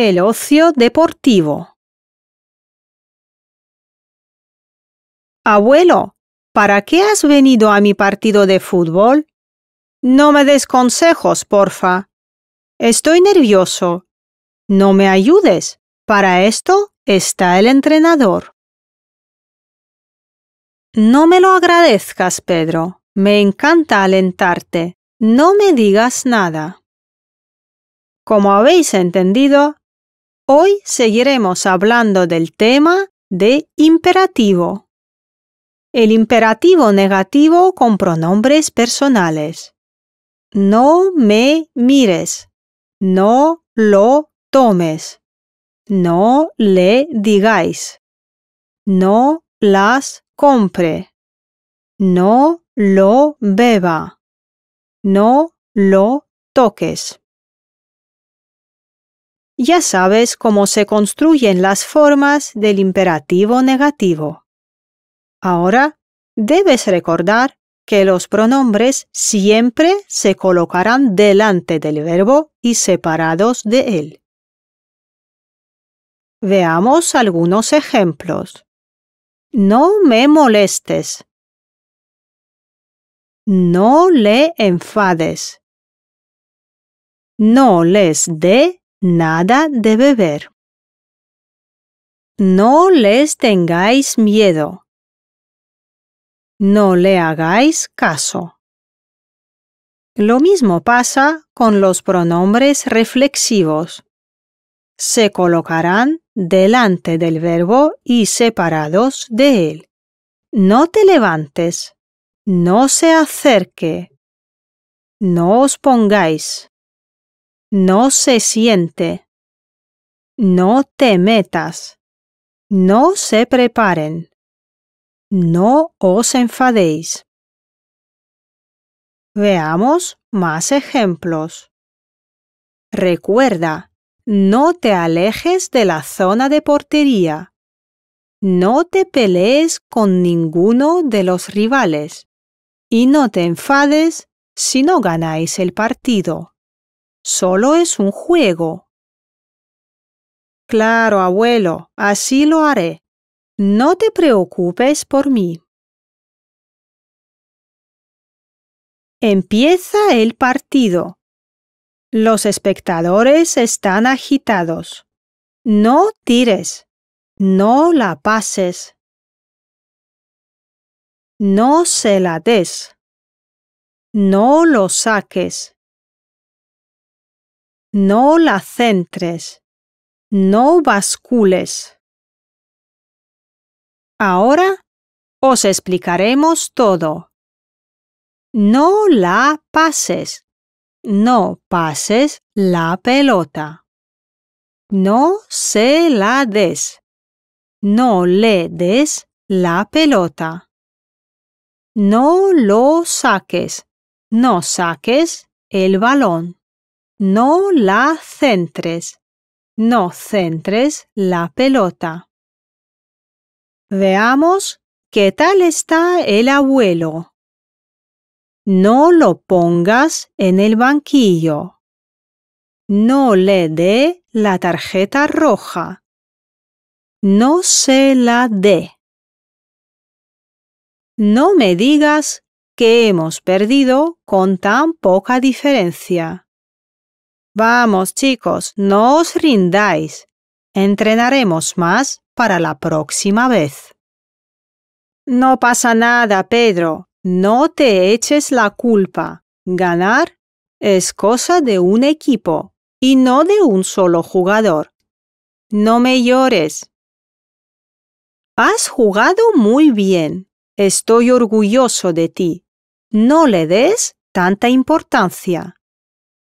El ocio deportivo. Abuelo, ¿para qué has venido a mi partido de fútbol? No me des consejos, porfa. Estoy nervioso. No me ayudes. Para esto está el entrenador. No me lo agradezcas, Pedro. Me encanta alentarte. No me digas nada. Como habéis entendido, Hoy seguiremos hablando del tema de imperativo. El imperativo negativo con pronombres personales. No me mires. No lo tomes. No le digáis. No las compre. No lo beba. No lo toques. Ya sabes cómo se construyen las formas del imperativo negativo. Ahora, debes recordar que los pronombres siempre se colocarán delante del verbo y separados de él. Veamos algunos ejemplos. No me molestes. No le enfades. No les dé nada de beber. No les tengáis miedo. No le hagáis caso. Lo mismo pasa con los pronombres reflexivos. Se colocarán delante del verbo y separados de él. No te levantes. No se acerque. No os pongáis no se siente. No te metas. No se preparen. No os enfadéis. Veamos más ejemplos. Recuerda, no te alejes de la zona de portería. No te pelees con ninguno de los rivales. Y no te enfades si no ganáis el partido. Solo es un juego. Claro, abuelo, así lo haré. No te preocupes por mí. Empieza el partido. Los espectadores están agitados. No tires. No la pases. No se la des. No lo saques. No la centres. No bascules. Ahora os explicaremos todo. No la pases. No pases la pelota. No se la des. No le des la pelota. No lo saques. No saques el balón. No la centres. No centres la pelota. Veamos qué tal está el abuelo. No lo pongas en el banquillo. No le dé la tarjeta roja. No se la dé. No me digas que hemos perdido con tan poca diferencia. Vamos, chicos, no os rindáis. Entrenaremos más para la próxima vez. No pasa nada, Pedro. No te eches la culpa. Ganar es cosa de un equipo y no de un solo jugador. No me llores. Has jugado muy bien. Estoy orgulloso de ti. No le des tanta importancia.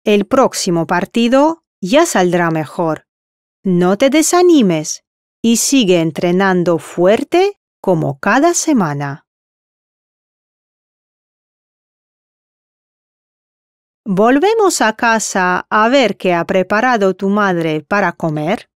El próximo partido ya saldrá mejor. No te desanimes y sigue entrenando fuerte como cada semana. ¿Volvemos a casa a ver qué ha preparado tu madre para comer?